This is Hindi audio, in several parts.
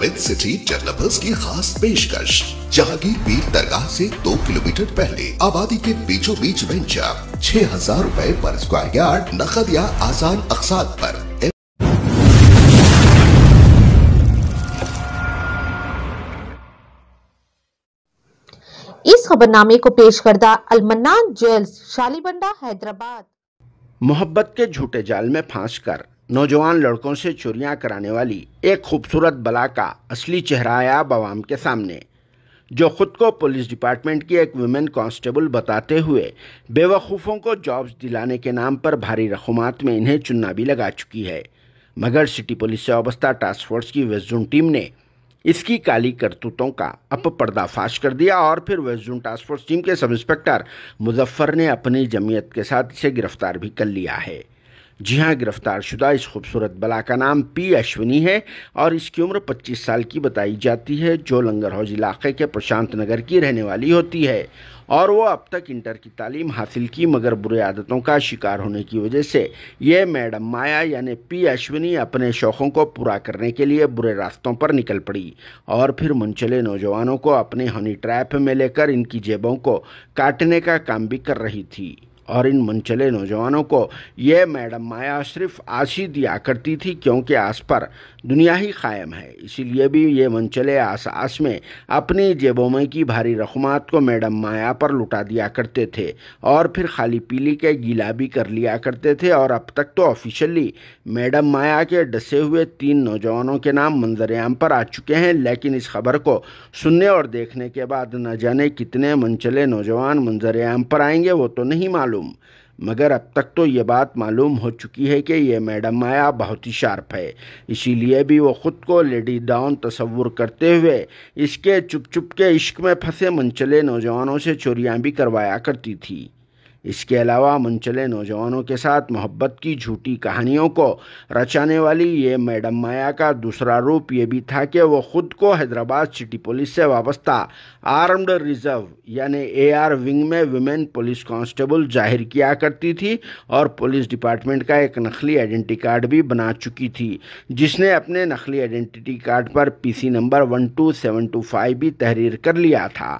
विद सिटी डेवलपर्स की खास पेशकश जहांगीर पीर दरगाह से दो किलोमीटर पहले आबादी के बीचों बीच वेंचर छह हजार रूपए पर स्क्वायर यार्ड नकद या आसान अकसाद पर इस खबरनामे को पेश करदा अलमन्ना ज्वेल्स शालीबंडा हैदराबाद मोहब्बत के झूठे जाल में फांस कर नौजवान लड़कों से चोरियां कराने वाली एक खूबसूरत बला का असली चेहरा आया बवाम के सामने जो खुद को पुलिस डिपार्टमेंट की एक वुमेन कांस्टेबल बताते हुए बेवकूफ़ों को जॉब्स दिलाने के नाम पर भारी रकूमात में इन्हें चुनना भी लगा चुकी है मगर सिटी पुलिस से अवस्था टास्क फोर्स की वेस्टजून टीम ने इसकी काली करतूतों का अप पर्दाफाश कर दिया और फिर वेस्टजून टास्क फोर्स टीम के सब इंस्पेक्टर मुजफ्फर ने अपनी जमीयत के साथ इसे गिरफ्तार भी कर लिया है जी हाँ गिरफ्तार शुदा इस खूबसूरत बला का नाम पी अश्विनी है और इसकी उम्र 25 साल की बताई जाती है जो लंगर हौज इलाके के प्रशांत नगर की रहने वाली होती है और वो अब तक इंटर की तालीम हासिल की मगर बुरे आदतों का शिकार होने की वजह से ये मैडम माया यानी पी अश्विनी अपने शौक़ों को पूरा करने के लिए बुरे रास्तों पर निकल पड़ी और फिर मुंचले नौजवानों को अपने हनी ट्रैप में लेकर इनकी जेबों को काटने का काम भी कर रही थी और इन मनचले नौजवानों को यह मैडम माया सिर्फ आशी दिया करती थी क्योंकि आस पर दुनिया ही कायम है इसीलिए भी ये मनचले आस आस में अपनी जेबों में की भारी रकमात को मैडम माया पर लुटा दिया करते थे और फिर खाली पीली के गीला भी कर लिया करते थे और अब तक तो ऑफिशियली मैडम माया के डसे हुए तीन नौजवानों के नाम मंजरेआम पर आ चुके हैं लेकिन इस खबर को सुनने और देखने के बाद न जाने कितने मनचले नौजवान मंजरेआम पर आएंगे वो तो नहीं मालूम मालूम मगर अब तक तो ये बात मालूम हो चुकी है कि यह मैडम माया बहुत ही शार्प है इसीलिए भी वो ख़ुद को लेडी डाउन तस्वुर करते हुए इसके चुप चुप के इश्क में फंसे मनचले नौजवानों से चोरियां भी करवाया करती थी इसके अलावा मुंचले नौजवानों के साथ मोहब्बत की झूठी कहानियों को रचाने वाली ये मैडम माया का दूसरा रूप ये भी था कि वो खुद को हैदराबाद सिटी पुलिस से वाबस्ता आर्म्ड रिजर्व यानी एआर विंग में वुमेन पुलिस कांस्टेबल जाहिर किया करती थी और पुलिस डिपार्टमेंट का एक नकली आइडेंटिटी कार्ड भी बना चुकी थी जिसने अपने नकली आइडेंटिटी कार्ड पर P number one two seven two five भी तहरीर कर लिया था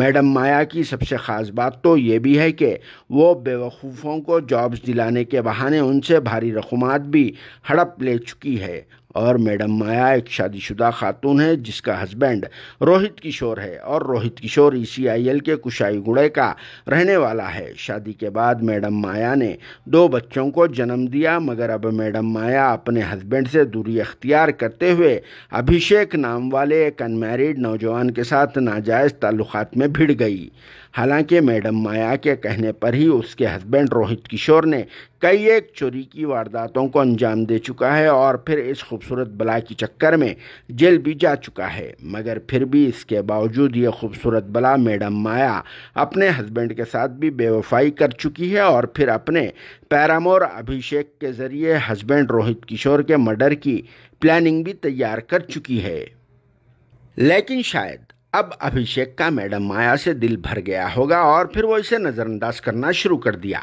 मैडम माया की सबसे ख़ास बात तो ये भी है कि वो बेवकूफ़ों को जॉब्स दिलाने के बहाने उनसे भारी रकूमात भी हड़प ले चुकी है और मैडम माया एक शादीशुदा खातून है जिसका हस्बैंड रोहित किशोर है और रोहित किशोर ई e के कुशाई गुड़े का रहने वाला है शादी के बाद मैडम माया ने दो बच्चों को जन्म दिया मगर अब मैडम माया अपने हस्बैंड से दूरी अख्तियार करते हुए अभिषेक नाम वाले एक अनमेरिड नौजवान के साथ नाजायज़ ताल्लुक में भिड़ गई हालांकि मैडम माया के कहने पर ही उसके हस्बैंड रोहित किशोर ने कई एक चोरी की वारदातों को अंजाम दे चुका है और फिर इस खूबसूरत बला के चक्कर में जेल भी जा चुका है मगर फिर भी इसके बावजूद ये खूबसूरत बला मैडम माया अपने हस्बैंड के साथ भी बेवफाई कर चुकी है और फिर अपने पैरामोर अभिषेक के ज़रिए हस्बैंड रोहित किशोर के मर्डर की प्लानिंग भी तैयार कर चुकी है लेकिन शायद अब अभिषेक का मैडम माया से दिल भर गया होगा और फिर वो इसे नज़रअंदाज करना शुरू कर दिया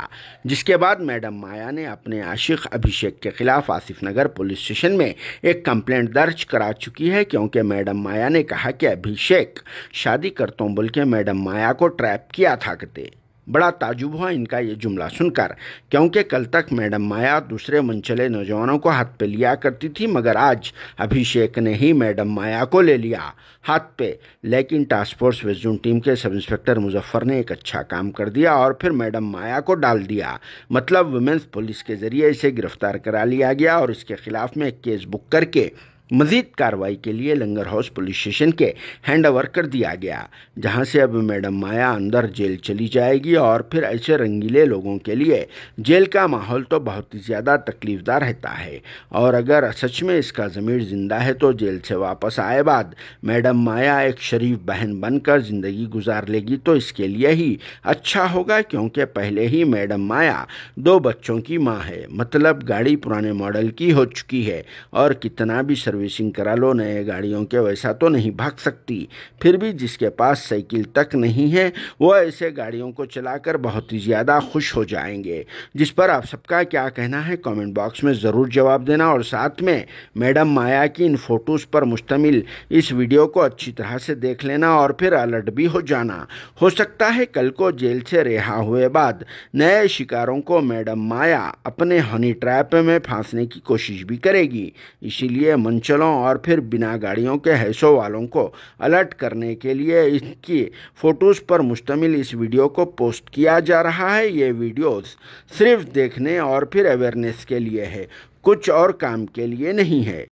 जिसके बाद मैडम माया ने अपने आशिक अभिषेक के खिलाफ आसिफ नगर पुलिस स्टेशन में एक कंप्लेंट दर्ज करा चुकी है क्योंकि मैडम माया ने कहा कि अभिषेक शादी करता हूँ बोल के मैडम माया को ट्रैप किया था कते बड़ा ताजुब हुआ इनका ये जुमला सुनकर क्योंकि कल तक मैडम माया दूसरे मंचले नौजवानों को हाथ पे लिया करती थी मगर आज अभिषेक ने ही मैडम माया को ले लिया हाथ पे लेकिन task force west zone team के सब इंस्पेक्टर मुजफ्फर ने एक अच्छा काम कर दिया और फिर मैडम माया को डाल दिया मतलब वुमेंस पुलिस के ज़रिए इसे गिरफ्तार करा लिया गया और इसके ख़िलाफ़ में एक केस बुक करके मजीद कार्रवाई के लिए लंगर हाउस पुलिस स्टेशन के हैंड ओवर कर दिया गया जहां से अब मैडम माया अंदर जेल चली जाएगी और फिर ऐसे रंगीले लोगों के लिए जेल का माहौल तो बहुत ही ज़्यादा तकलीफदार रहता है और अगर सच में इसका ज़मीर ज़िंदा है तो जेल से वापस आए बाद मैडम माया एक शरीफ बहन बनकर ज़िंदगी गुजार लेगी तो इसके लिए ही अच्छा होगा क्योंकि पहले ही मैडम माया दो बच्चों की माँ है मतलब गाड़ी पुराने मॉडल की हो चुकी है और कितना भी सर्विसिंग करा लो नए गाड़ियों के वैसा तो नहीं भाग सकती फिर भी जिसके पास साइकिल तक नहीं है वह ऐसे गाड़ियों को चलाकर बहुत ही ज़्यादा खुश हो जाएंगे जिस पर आप सबका क्या कहना है कमेंट बॉक्स में ज़रूर जवाब देना और साथ में मैडम माया की इन फ़ोटोज़ पर मुश्तमिल इस वीडियो को अच्छी तरह से देख लेना और फिर अलर्ट भी हो जाना हो सकता है कल को जेल से रिहा हुए बाद नए शिकारों को मैडम माया अपने हनी ट्रैप में फांसने की कोशिश भी करेगी इसीलिए मंच चलों और फिर बिना गाड़ियों के हैसों वालों को अलर्ट करने के लिए इसकी फ़ोटोज़ पर मुश्तमिल इस वीडियो को पोस्ट किया जा रहा है ये वीडियोस सिर्फ देखने और फिर अवेयरनेस के लिए है कुछ और काम के लिए नहीं है